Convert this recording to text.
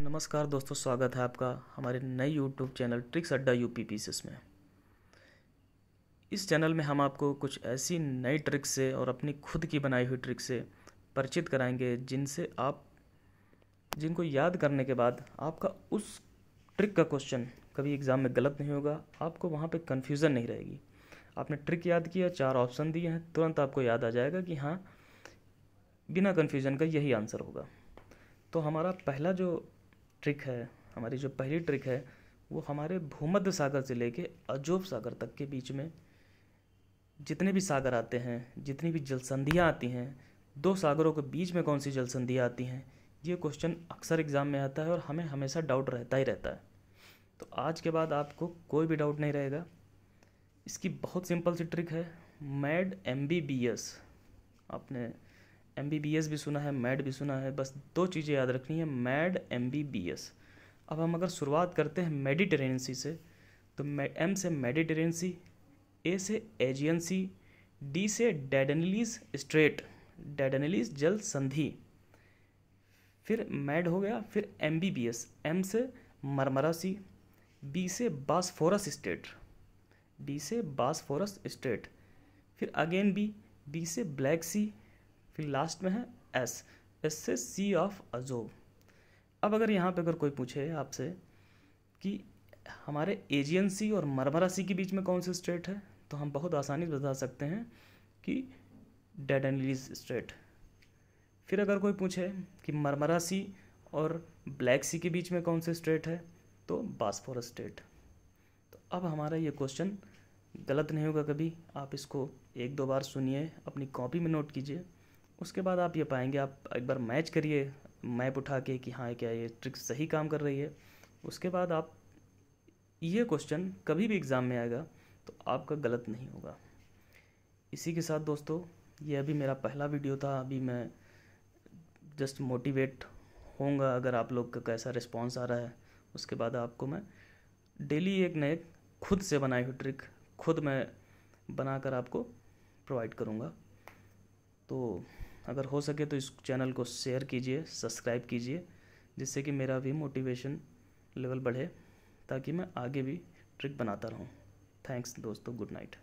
नमस्कार दोस्तों स्वागत है आपका हमारे नए YouTube channel tricks Adda U P P C S में इस चैनल में हम आपको कुछ ऐसी नई ट्रिक्स से और अपनी खुद की बनाई हुई ट्रिक्स से परिचित कराएंगे जिनसे आप जिनको याद करने के बाद आपका उस ट्रिक का क्वेश्चन कभी एग्ज़ाम में गलत नहीं होगा आपको वहाँ पे कन्फ्यूज़न नहीं रहेगी आपने ट्रिक याद किया चार ऑप्शन दिए हैं तुरंत आपको याद आ जाएगा कि हाँ बिना कन्फ्यूज़न का यही आंसर होगा तो हमारा पहला जो ट्रिक है हमारी जो पहली ट्रिक है वो हमारे भूमध्य सागर से लेके अजोब सागर तक के बीच में जितने भी सागर आते हैं जितनी भी जलसंधियाँ आती हैं दो सागरों के बीच में कौन सी जलसंधियाँ आती हैं ये क्वेश्चन अक्सर एग्ज़ाम में आता है और हमें हमेशा डाउट रहता ही रहता है तो आज के बाद आपको कोई भी डाउट नहीं रहेगा इसकी बहुत सिंपल सी ट्रिक है mad M B B S आपने एम भी सुना है मैड भी सुना है बस दो चीज़ें याद रखनी है मैड एम अब हम अगर शुरुआत करते हैं मेडिटेरेंसी से तो एम से मेडिटेरेंसी ए से एजियन सी डी से डेडनलीस स्ट्रेट डेडनलीस जल संधि फिर मैड हो गया फिर M B B S M से मरमरा सी बी से बासफोरस स्टेट बी से बासफोरस स्टेट फिर अगेन बी बी से ब्लैक सी फिर लास्ट में है एस एस से सी ऑफ अजोब अब अगर यहाँ पे अगर कोई पूछे आपसे कि हमारे एजियन सी और मरमरा सी के बीच में कौन सी स्टेट है तो हम बहुत आसानी से बता सकते हैं कि डेड एंड लीज स्टेट फिर अगर कोई पूछे कि मरमरा सी और ब्लैक सी के बीच में कौन सी स्टेट है तो बासफोर स्टेट तो अब हमारा ये क्वेश्चन गलत नहीं होगा कभी आप इसको एक दो बार सुनिए अपनी कॉपी में नोट कीजिए उसके बाद आप ये पाएंगे आप एक बार मैच करिए मैप उठा के कि हाँ क्या ये ट्रिक सही काम कर रही है उसके बाद आप ये क्वेश्चन कभी भी एग्ज़ाम में आएगा तो आपका गलत नहीं होगा इसी के साथ दोस्तों ये अभी मेरा पहला वीडियो था अभी मैं जस्ट मोटिवेट होऊंगा अगर आप लोग का कैसा रिस्पॉन्स आ रहा है उसके बाद आपको मैं डेली एक नए खुद से बनाई हुई ट्रिक खुद मैं बनाकर आपको प्रोवाइड करूँगा तो अगर हो सके तो इस चैनल को शेयर कीजिए सब्सक्राइब कीजिए जिससे कि मेरा भी मोटिवेशन लेवल बढ़े ताकि मैं आगे भी ट्रिक बनाता रहूँ थैंक्स दोस्तों गुड नाइट